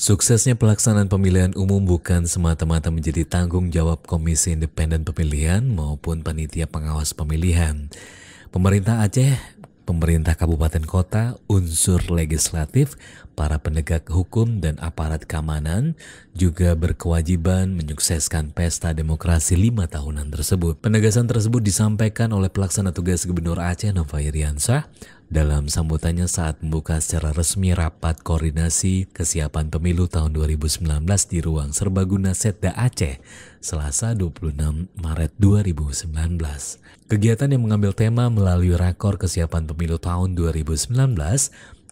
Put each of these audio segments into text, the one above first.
Suksesnya pelaksanaan pemilihan umum bukan semata-mata menjadi tanggung jawab Komisi Independen Pemilihan maupun Panitia Pengawas Pemilihan. Pemerintah Aceh, pemerintah kabupaten kota, unsur legislatif, para penegak hukum dan aparat keamanan juga berkewajiban menyukseskan pesta demokrasi lima tahunan tersebut. Penegasan tersebut disampaikan oleh pelaksana tugas Gubernur Aceh Nova Iriansah dalam sambutannya saat membuka secara resmi rapat koordinasi kesiapan pemilu tahun 2019 di ruang serbaguna Setda Aceh, Selasa 26 Maret 2019. Kegiatan yang mengambil tema melalui rakor kesiapan pemilu tahun 2019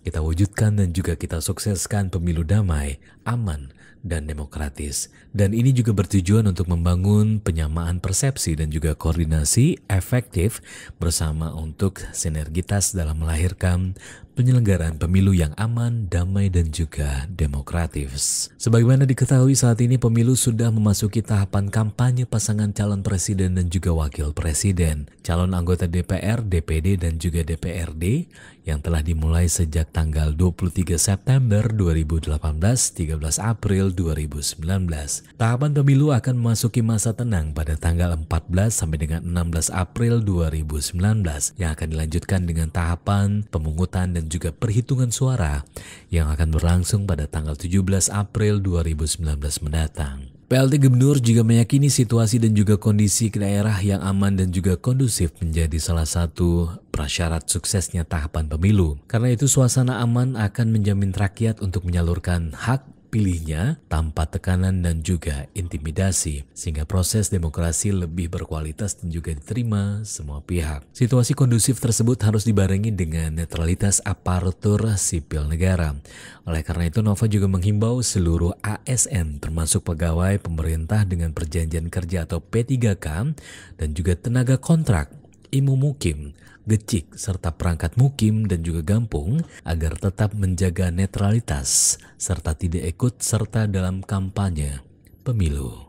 kita wujudkan dan juga kita sukseskan pemilu damai, aman, dan demokratis. Dan ini juga bertujuan untuk membangun penyamaan persepsi dan juga koordinasi efektif bersama untuk sinergitas dalam melahirkan penyelenggaraan pemilu yang aman, damai, dan juga demokratis. Sebagaimana diketahui saat ini pemilu sudah memasuki tahapan kampanye pasangan calon presiden dan juga wakil presiden, calon anggota DPR, DPD, dan juga DPRD yang telah dimulai sejak tanggal 23 September 2018, 13 April 2019. Tahapan pemilu akan memasuki masa tenang pada tanggal 14 sampai dengan 16 April 2019 yang akan dilanjutkan dengan tahapan pemungutan dan juga perhitungan suara yang akan berlangsung pada tanggal 17 April 2019 mendatang. PLT Gubernur juga meyakini situasi dan juga kondisi daerah yang aman dan juga kondusif menjadi salah satu prasyarat suksesnya tahapan pemilu. Karena itu suasana aman akan menjamin rakyat untuk menyalurkan hak pilihnya tanpa tekanan dan juga intimidasi, sehingga proses demokrasi lebih berkualitas dan juga diterima semua pihak. Situasi kondusif tersebut harus dibarengi dengan netralitas aparatur sipil negara. Oleh karena itu, Nova juga menghimbau seluruh ASN, termasuk pegawai pemerintah dengan perjanjian kerja atau P3K, dan juga tenaga kontrak imu mukim, gecik, serta perangkat mukim dan juga gampung agar tetap menjaga netralitas serta tidak ikut serta dalam kampanye pemilu.